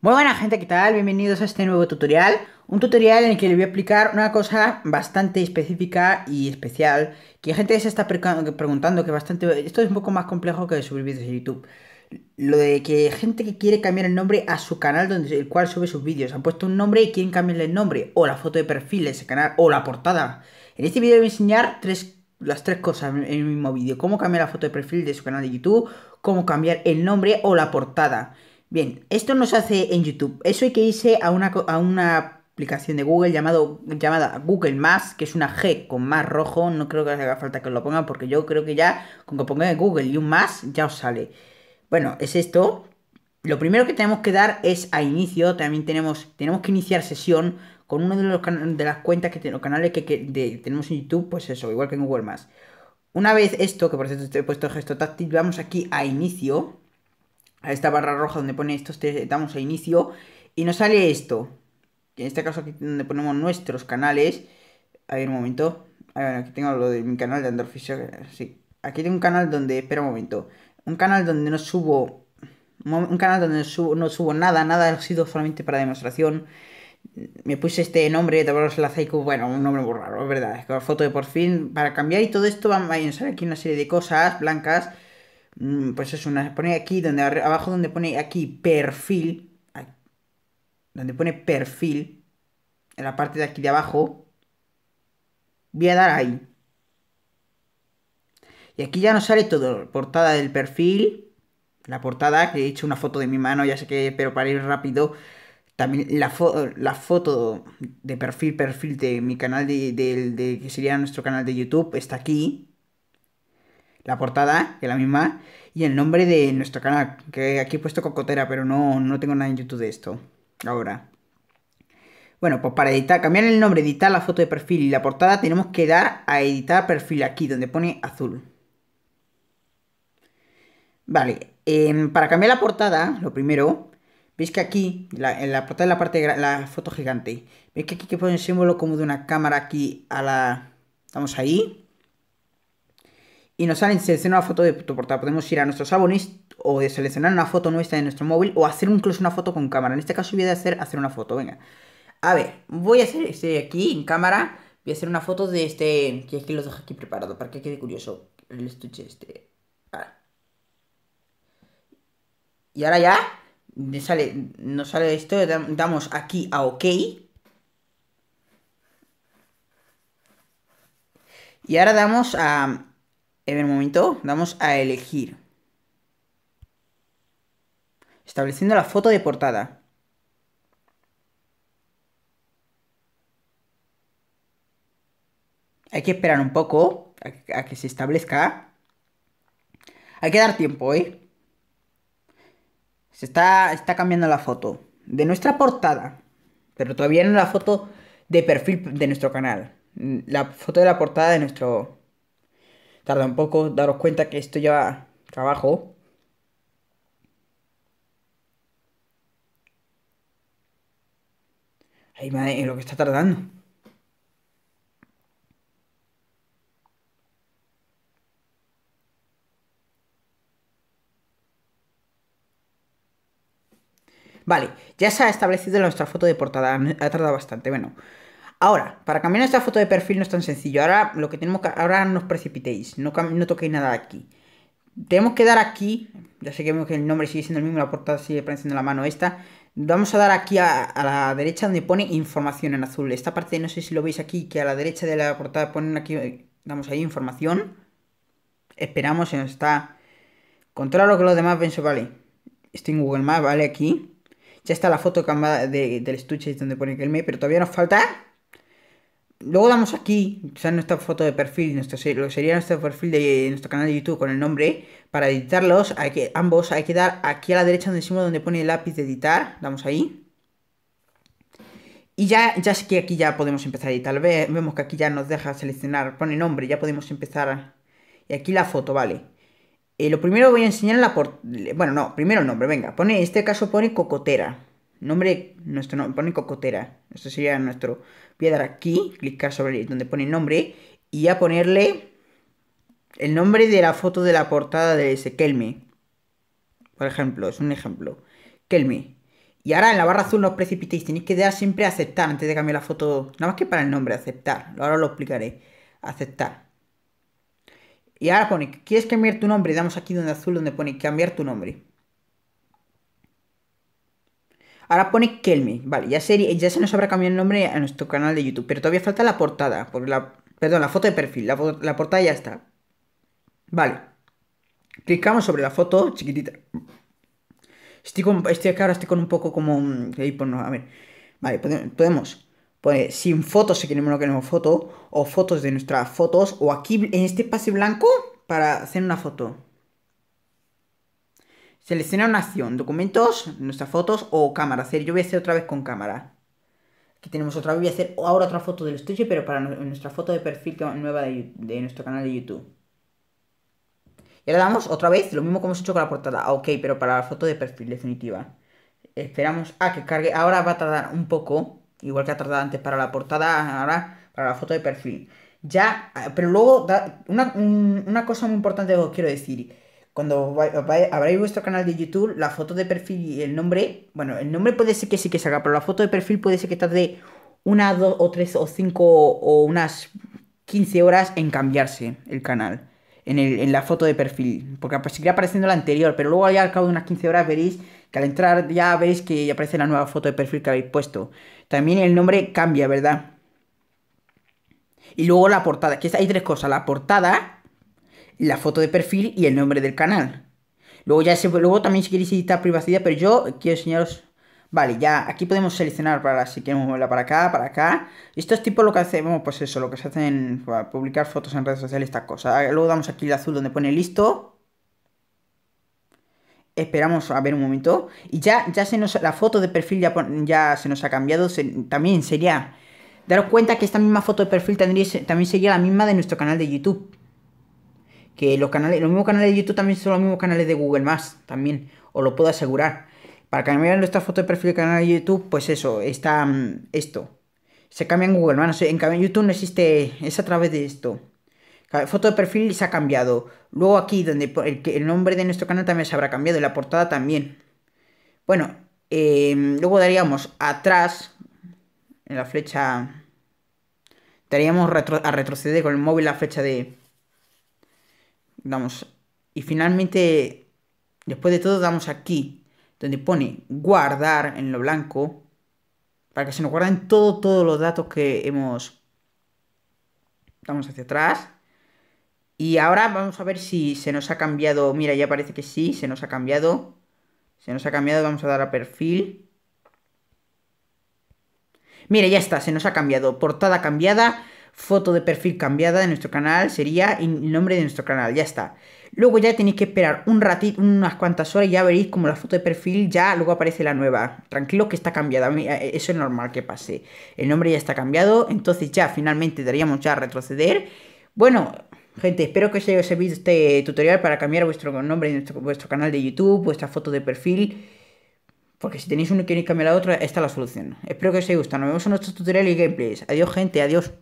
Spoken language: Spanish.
Muy buena gente, ¿qué tal? Bienvenidos a este nuevo tutorial. Un tutorial en el que les voy a explicar una cosa bastante específica y especial que gente se está preguntando que bastante... Esto es un poco más complejo que subir vídeos de YouTube. Lo de que gente que quiere cambiar el nombre a su canal donde el cual sube sus vídeos. Han puesto un nombre y quieren cambiarle el nombre. O la foto de perfil de ese canal. O la portada. En este vídeo voy a enseñar tres las tres cosas en el mismo vídeo. Cómo cambiar la foto de perfil de su canal de YouTube, cómo cambiar el nombre o la portada. Bien, esto no se hace en YouTube. Eso hay que irse a una, aplicación de Google llamado, llamada Google más que es una G con más rojo. No creo que haga falta que os lo pongan porque yo creo que ya con que pongáis Google y un más ya os sale. Bueno, es esto. Lo primero que tenemos que dar es a inicio. También tenemos, tenemos que iniciar sesión con uno de los de las cuentas que los canales que, tenemos en YouTube, pues eso, igual que en Google más Una vez esto, que por cierto he puesto gesto táctil, vamos aquí a inicio a esta barra roja donde pone esto, damos a inicio y nos sale esto. En este caso aquí donde ponemos nuestros canales. A ver un momento. A ver, aquí tengo lo de mi canal de Android Sí. Aquí tengo un canal donde, espera un momento. Un canal donde no subo... Un canal donde no subo, nada, nada ha sido solamente para demostración. Me puse este nombre, Tablas la bueno, un nombre muy raro, es verdad. Es que la foto de por fin para cambiar y todo esto va a aquí una serie de cosas blancas Mm, pues es una, pone aquí, donde abajo donde pone aquí perfil, donde pone perfil, en la parte de aquí de abajo, voy a dar ahí. Y aquí ya nos sale todo, portada del perfil, la portada, que he hecho una foto de mi mano, ya sé que, pero para ir rápido, también la, la foto de perfil, perfil de mi canal, de, que sería nuestro canal de YouTube, está aquí la portada, que es la misma, y el nombre de nuestro canal, que aquí he puesto Cocotera, pero no, no tengo nada en YouTube de esto, ahora. Bueno, pues para editar, cambiar el nombre, editar la foto de perfil y la portada, tenemos que dar a editar perfil aquí, donde pone azul. Vale, em, para cambiar la portada, lo primero, veis que aquí, la, en la portada de la parte de la foto gigante, veis que aquí que pone el símbolo como de una cámara aquí a la... Estamos ahí y nos salen seleccionar una foto de tu portada. Podemos ir a nuestros sabonist o seleccionar una foto nuestra de nuestro móvil o hacer incluso una foto con cámara. En este caso voy a hacer, hacer una foto, venga. A ver, voy a hacer este aquí en cámara. Voy a hacer una foto de este. Que es que los dejo aquí preparado para que quede curioso. El estuche este. Y ahora ya. Me sale, nos sale esto. Damos aquí a OK. Y ahora damos a, en el momento vamos a elegir. Estableciendo la foto de portada. Hay que esperar un poco a que se establezca. Hay que dar tiempo, ¿eh? Se está, está cambiando la foto de nuestra portada. Pero todavía no la foto de perfil de nuestro canal. La foto de la portada de nuestro, Tarda un poco, daros cuenta que esto lleva trabajo. Ay, madre, en lo que está tardando. Vale, ya se ha establecido nuestra foto de portada, ha tardado bastante, bueno. Ahora, para cambiar esta foto de perfil no es tan sencillo. Ahora lo que tenemos que, ahora no os precipitéis, no, toquéis nada aquí. Tenemos que dar aquí, ya sé que vemos que el nombre sigue siendo el mismo, la portada sigue apareciendo la mano esta. Vamos a dar aquí a, la derecha donde pone información en azul. Esta parte, no sé si lo veis aquí, que a la derecha de la portada ponen aquí, eh, damos ahí información. Esperamos, se nos está... Controla lo que los demás ven, vale. Estoy en Google Maps, vale, aquí. Ya está la foto del estuche donde pone que el mail, pero todavía nos falta Luego damos aquí, nuestra foto de perfil, nuestro, lo que sería nuestro perfil de nuestro canal de YouTube con el nombre. Para editarlos, hay que, ambos hay que dar aquí a la derecha donde donde pone el lápiz de editar. Damos ahí. Y ya, ya es que aquí ya podemos empezar a editar. vemos que aquí ya nos deja seleccionar, pone nombre, ya podemos empezar. Y aquí la foto, vale. Eh, lo primero voy a enseñar la por... Bueno, no, primero el nombre, venga. Pone, en este caso pone cocotera nombre, nuestro nombre, pone cocotera. Esto sería nuestro piedra aquí, uh. clicar sobre donde pone nombre y a ponerle el nombre de la foto de la portada de ese Kelme. Por ejemplo, es un ejemplo. Kelme. Y ahora en la barra azul nos os precipitéis, tenéis que dar siempre aceptar antes de cambiar la foto. Nada más que para el nombre, aceptar. Ahora lo explicaré. Aceptar. Y ahora pone, ¿quieres cambiar tu nombre? Damos aquí donde azul donde pone cambiar tu nombre. Ahora pone Kelmi, vale, ya, ya se nos habrá cambiado el nombre a nuestro canal de YouTube, pero todavía falta la portada, porque la, perdón, la foto de perfil, la, portada ya está. Vale, clicamos sobre la foto chiquitita. Estoy, con, estoy acá, ahora estoy con un poco como mm, a ver, vale, podemos pues sin fotos si queremos no queremos foto, o fotos de nuestras fotos, o aquí en este espacio blanco para hacer una foto. Selecciona una acción, documentos, nuestras fotos o cámara. Hacer, yo voy a hacer otra vez con cámara. Aquí tenemos otra vez, voy a hacer ahora otra foto del estudio, pero para nuestra foto de perfil nueva de, nuestro canal de YouTube. Y ahora damos otra vez lo mismo que hemos hecho con la portada. Ah, ok, pero para la foto de perfil definitiva. Esperamos a que cargue. Ahora va a tardar un poco. Igual que ha tardado antes para la portada, ahora para la foto de perfil. Ya, ah, pero luego, una, una cosa muy importante que os quiero decir cuando habréis vuestro canal de YouTube, la foto de perfil y el nombre, bueno, el nombre puede ser que sí que salga, pero la foto de perfil puede ser que tarde una, dos o tres o cinco o unas 15 horas en cambiarse el canal. En, la foto de perfil, porque pues, seguirá apareciendo la anterior, pero luego ya al cabo de unas 15 horas veréis que al entrar ya veis que aparece la nueva foto de perfil que habéis puesto. También el nombre cambia, ¿verdad? Y luego la portada, que hay tres cosas, la portada, la foto de perfil y el nombre del canal. Luego ya luego también si queréis editar privacidad, pero yo quiero enseñaros... Vale, ya aquí podemos seleccionar para si queremos moverla para acá, para acá. Esto es tipo lo que hacemos, pues eso, lo que se hacen para publicar fotos en redes sociales, estas cosas. Ah, luego damos aquí el azul donde pone listo. Esperamos a ver un momento. Y ya, ya se nos. La foto de perfil ya, ya se nos ha cambiado. también sería. Daros cuenta que esta misma foto de perfil tendría, también sería la misma de nuestro canal de YouTube que los canales, los mismos canales de YouTube también son los mismos canales de Google más también, os lo puedo asegurar. Para cambiar nuestra foto de perfil del canal de YouTube, pues eso, está mm, esto. Se cambia en Google bueno en cambio en YouTube no existe, es a través de esto. Foto de perfil se ha cambiado. Luego aquí, donde el, nombre de nuestro canal también se habrá cambiado y la portada también. Bueno, em, luego daríamos atrás, en la flecha, daríamos a retroceder con el móvil la flecha de, Vamos, Y finalmente, después de todo, damos aquí, donde pone guardar en lo blanco, para que se nos guarden todos los datos que hemos... vamos hacia atrás. Y ahora vamos a ver si se nos ha cambiado. Mira, ya parece que sí, se nos ha cambiado. Se nos ha cambiado, vamos a dar a perfil. mire ya está, se nos ha cambiado. Portada cambiada foto de perfil cambiada de nuestro canal sería el nombre de nuestro canal, ya está. Luego ya tenéis que esperar un ratito, unas cuantas horas y ya veréis como la foto de perfil ya luego aparece la nueva. Tranquilo que está cambiada, eh, eh, eso es normal que pase. El nombre ya está cambiado, entonces ya finalmente daríamos ya a retroceder. Bueno, gente, espero que os haya servido este tutorial para cambiar vuestro nombre de vuestro canal de YouTube, vuestra foto de perfil. Porque si tenéis uno y queréis cambiar la otra esta es la solución. Espero que os haya gustado. Nos vemos en nuestro tutorial y gameplays. Adiós, gente. Adiós.